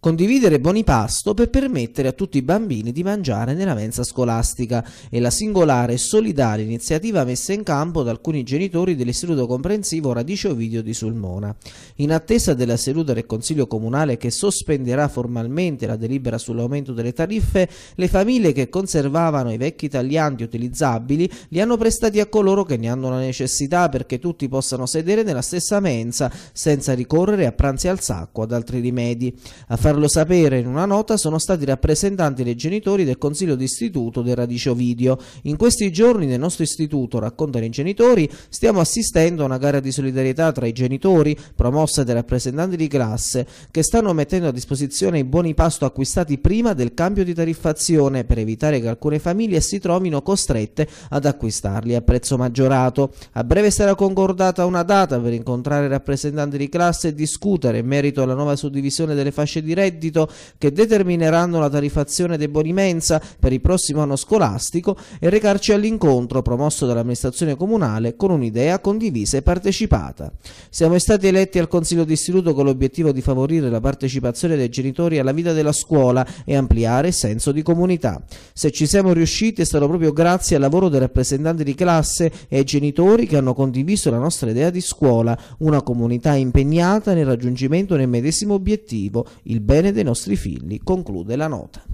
Condividere buoni pasto per permettere a tutti i bambini di mangiare nella mensa scolastica è la singolare e solidale iniziativa messa in campo da alcuni genitori dell'istituto comprensivo Radice Ovidio di Sulmona. In attesa della seduta del Consiglio Comunale che sospenderà formalmente la delibera sull'aumento delle tariffe, le famiglie che conservavano i vecchi taglianti utilizzabili li hanno prestati a coloro che ne hanno la necessità perché tutti possano sedere nella stessa mensa senza ricorrere a pranzi al sacco o ad altri rimedi. A farlo sapere in una nota sono stati rappresentanti dei genitori del consiglio d'istituto del Radice Ovidio. In questi giorni nel nostro istituto, raccontano i genitori, stiamo assistendo a una gara di solidarietà tra i genitori, promossa dai rappresentanti di classe, che stanno mettendo a disposizione i buoni pasto acquistati prima del cambio di tariffazione per evitare che alcune famiglie si trovino costrette ad acquistarli a prezzo maggiorato. A breve sarà concordata una data per incontrare i rappresentanti di classe e discutere in merito alla nuova suddivisione delle fasce di reddito che determineranno la tarifazione debolimenza per il prossimo anno scolastico e recarci all'incontro promosso dall'amministrazione comunale con un'idea condivisa e partecipata. Siamo stati eletti al Consiglio d'Istituto con l'obiettivo di favorire la partecipazione dei genitori alla vita della scuola e ampliare il senso di comunità. Se ci siamo riusciti è stato proprio grazie al lavoro dei rappresentanti di classe e ai genitori che hanno condiviso la nostra idea di scuola, una comunità impegnata nel raggiungimento del medesimo obiettivo, il bene dei nostri figli, conclude la nota.